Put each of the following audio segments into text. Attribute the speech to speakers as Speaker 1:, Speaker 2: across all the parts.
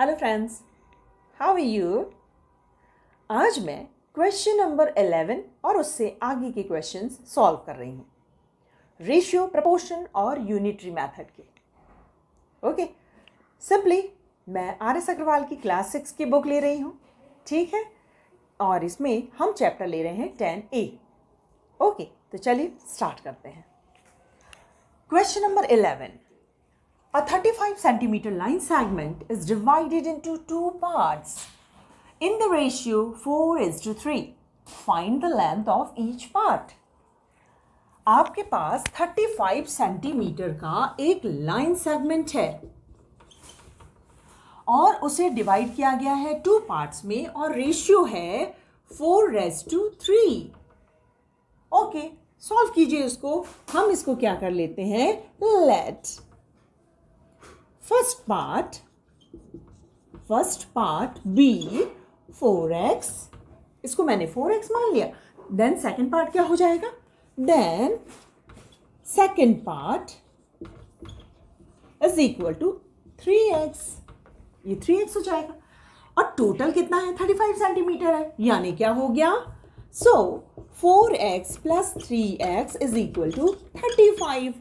Speaker 1: Hello friends how are you आज मैं question number eleven और उससे आगे के क्वेश्चन सॉल्व कर रही हूँ रेशियो प्रपोर्शन और यूनिटरी मेथड के ओके सिंपली मैं आर एस अग्रवाल की क्लास सिक्स की बुक ले रही हूँ ठीक है और इसमें हम चैप्टर ले रहे हैं टेन ए ओके तो चलिए स्टार्ट करते हैं question number eleven A 35 centimeter line segment is divided into two parts in the ratio 4 is to 3. Find the length of each part. आपके पास 35 सेंटीमीटर का एक लाइन सेगमेंट है और उसे डिवाइड किया गया है टू पार्ट्स में और रेशियो है फोर रेस टू थ्री ओके सॉल्व कीजिए इसको हम इसको क्या कर लेते हैं let first part first part b 4x इसको मैंने 4x मान लिया देन सेकेंड पार्ट क्या हो जाएगा then second part is equal to three x ये थ्री एक्स हो जाएगा और टोटल कितना है थर्टी फाइव सेंटीमीटर है यानी क्या हो गया so four x plus three x is equal to thirty five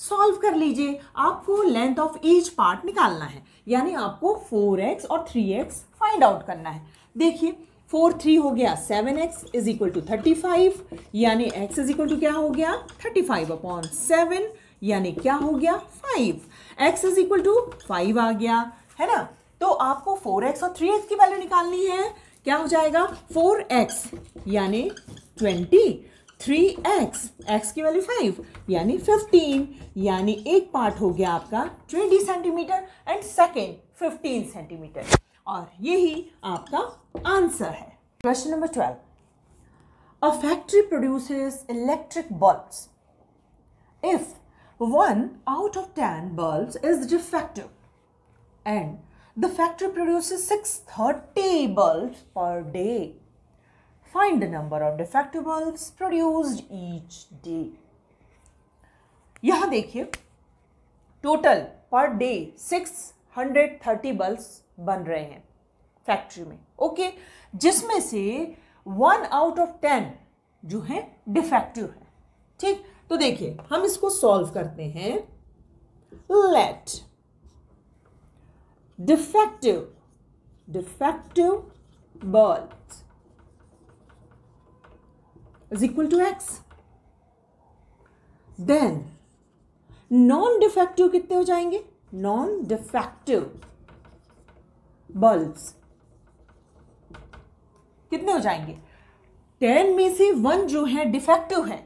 Speaker 1: solve कर लीजिए आपको लेंथ ऑफ ईच पार्ट निकालना है यानी आपको फोर एक्स और थ्री एक्स फाइंड आउट करना है देखिए फोर थ्री हो गया seven x is equal to thirty five यानी एक्स इज इक्वल टू क्या हो गया थर्टी फाइव अपॉन सेवन यानी क्या हो गया five x is equal to five आ गया है ना तो आपको फोर एक्स और थ्री एक्स की वैल्यू निकालनी है क्या हो जाएगा फोर एक्स यानी ट्वेंटी थ्री एक्स एक्स की वैल्यू फाइव यानी फिफ्टीन यानी एक पार्ट हो गया आपका twenty centimetre and second fifteen centimetre और यही आपका आंसर है question number twelve a factory produces electric bulbs if one out of ten bulbs is defective and the factory produces six thirty bulb per day Find the number of defectibles produced each day. यहाँ देखिए total per day 630 bulbs बन रहे हैं factory में okay जिसमें से one out of ten जो है डिफेक्टिव है ठीक तो देखिए हम इसको सॉल्व करते हैं let defective defective bulb is equal to x then non defective कितने हो जाएंगे नॉन डिफेक्टिव बल्ब कितने हो जाएंगे टेन में से वन जो है डिफेक्टिव है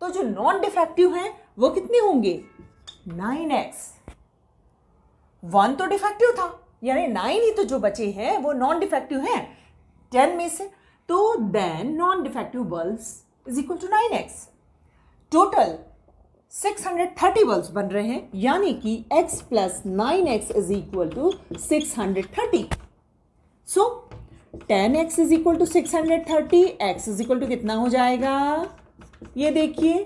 Speaker 1: तो जो नॉन डिफेक्टिव है वो कितने होंगे नाइन एक्स वन तो डिफेक्टिव था यानी नाइन ही तो जो बचे हैं वो नॉन डिफेक्टिव हैं टेन में से तो then non defective bulbs is equal to nine x total 630 bulbs बन रहे हैं यानी कि x plus nine x is equal to six hundred thirty so ten x is equal to six hundred thirty x is equal to कितना हो जाएगा ये देखिए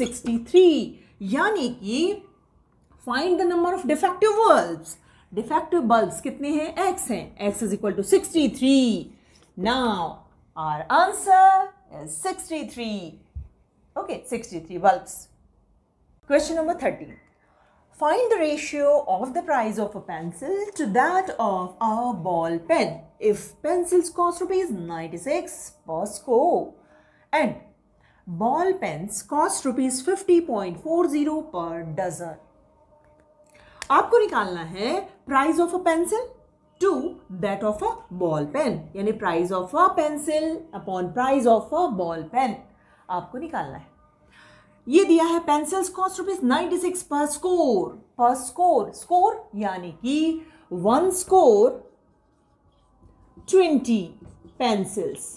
Speaker 1: 63, यानी कि find the number of defective bulbs defective bulbs कितने हैं x हैं x is equal to sixty three now Our answer is 63. Okay, 63 bulbs. Question number 13. Find the ratio of the price of a pencil to that of a ball pen if pencils cost rupees 96 per score and ball pens cost rupees 50.40 per dozen. आपको निकालना है price of a pencil to that of a ball pen यानी price of a pencil upon price of a ball pen आपको निकालना है ये दिया है pencils cost rupees ninety six per score per score score यानी कि one score twenty pencils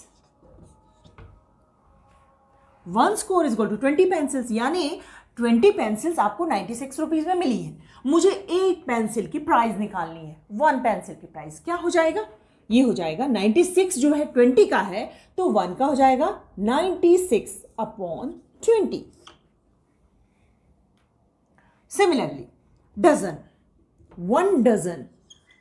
Speaker 1: one score is गोल टू ट्वेंटी पेंसिल्स यानी ट्वेंटी पेंसिल्स आपको नाइन्टी सिक्स रुपीज में मिली है मुझे एक पेंसिल की प्राइस निकालनी है वन पेंसिल की प्राइस क्या हो जाएगा ये हो जाएगा 96 जो है 20 का है तो वन का हो जाएगा 96 six upon twenty similarly dozen one dozen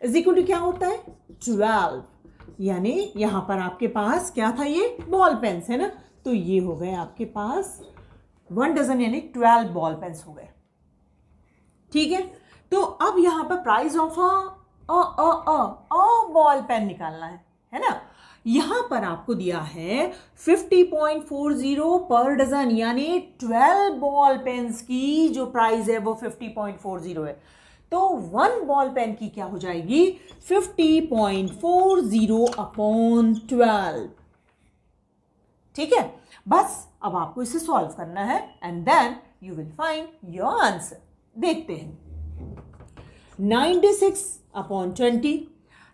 Speaker 1: is equal to क्या होता है ट्वेल्व यानी यहां पर आपके पास क्या था ये बॉल पेंस है ना तो ये हो गए आपके पास वन डजन यानी ट्वेल्व बॉल पेंस हो गए ठीक है तो अब यहाँ पर price of a a ball pen निकालना है है ना यहाँ पर आपको दिया है 50.40 पर डजन यानी 12 बॉल पेन्स की जो प्राइस है वो 50.40 है तो वन बॉल पेन की क्या हो जाएगी 50.40 अपॉन ट्वेल्व ठीक है बस अब आपको इसे सॉल्व करना है and then you will find your answer देखते हैं नाइन्टी सिक्स अपॉन ट्वेंटी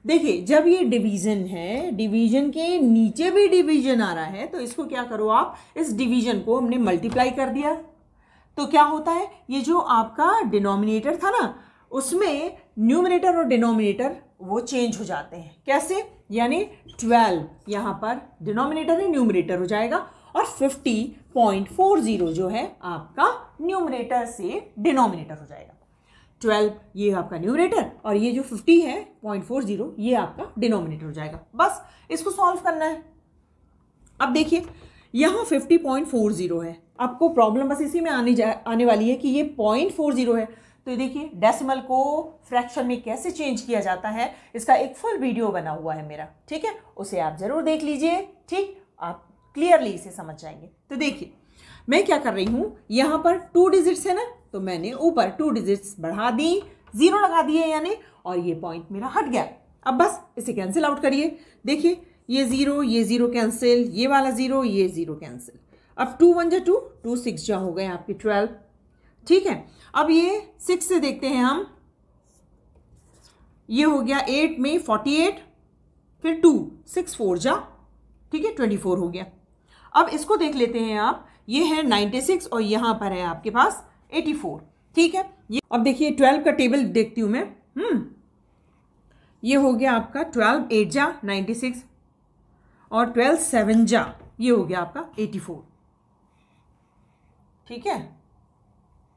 Speaker 1: देखिए जब ये डिवीज़न है डिवीज़न के नीचे भी डिवीज़न आ रहा है तो इसको क्या करो आप इस डिवीज़न को हमने मल्टीप्लाई कर दिया तो क्या होता है ये जो आपका डिनोमिनेटर था ना उसमें न्यूमिनेटर और डिनोमिनेटर वो चेंज हो जाते हैं कैसे यानी ट्वेल्व यहाँ पर डिनोमिनेटर है न्यूमिनेटर हो जाएगा और 50.40 जो है आपका न्यूमरेटर से डिनोमिनेटर हो जाएगा 12 ये आपका न्यूमरेटर और ये जो 50 है 0.40 ये आपका डिनोमिनेटर हो जाएगा बस इसको सॉल्व करना है अब देखिए यहाँ 50.40 है आपको प्रॉब्लम बस इसी में आने जा आने वाली है कि ये 0.40 है तो देखिए डेसिमल को फ्रैक्शन में कैसे चेंज किया जाता है इसका एक फुल वीडियो बना हुआ है मेरा ठीक है उसे आप ज़रूर देख लीजिए ठीक आप क्लियरली इसे समझ जाएंगे तो देखिए मैं क्या कर रही हूँ यहाँ पर टू डिजिट्स है ना तो मैंने ऊपर टू डिजिट्स बढ़ा दी जीरो लगा दिए यानी और ये पॉइंट मेरा हट गया अब बस इसे कैंसिल आउट करिए देखिए ये ज़ीरो ये ज़ीरो कैंसिल ये वाला ज़ीरो ये ज़ीरो कैंसिल अब टू वन जा टू टू सिक्स जा हो गए आपके ट्वेल्व ठीक है अब ये सिक्स से देखते हैं हम ये हो गया एट में फोर्टी एट फिर टू सिक्स फोर जा ठीक है ट्वेंटी फोर हो गया अब इसको देख लेते हैं आप ये है 96 और यहाँ पर है आपके पास 84 ठीक है ये अब देखिए 12 का टेबल देखती हूँ मैं हम्म ये हो गया आपका 12 एट जा नाइन्टी और 12 सेवन जा ये हो गया आपका 84 ठीक है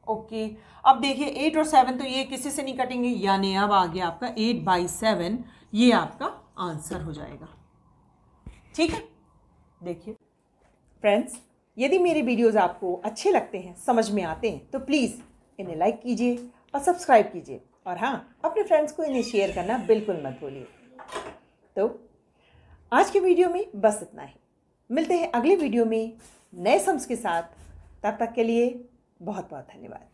Speaker 1: ओके अब देखिए एट और सेवन तो ये किसी से नहीं कटेंगे यानी अब आ गया आपका एट बाई सेवन ये आपका आंसर हो जाएगा ठीक है देखिए फ्रेंड्स यदि मेरे वीडियोज़ आपको अच्छे लगते हैं समझ में आते हैं तो प्लीज़ इन्हें लाइक कीजिए और सब्सक्राइब कीजिए और हाँ अपने फ्रेंड्स को इन्हें शेयर करना बिल्कुल मत भूलिए तो आज के वीडियो में बस इतना ही मिलते हैं अगले वीडियो में नए सम्स के साथ तब तक के लिए बहुत बहुत धन्यवाद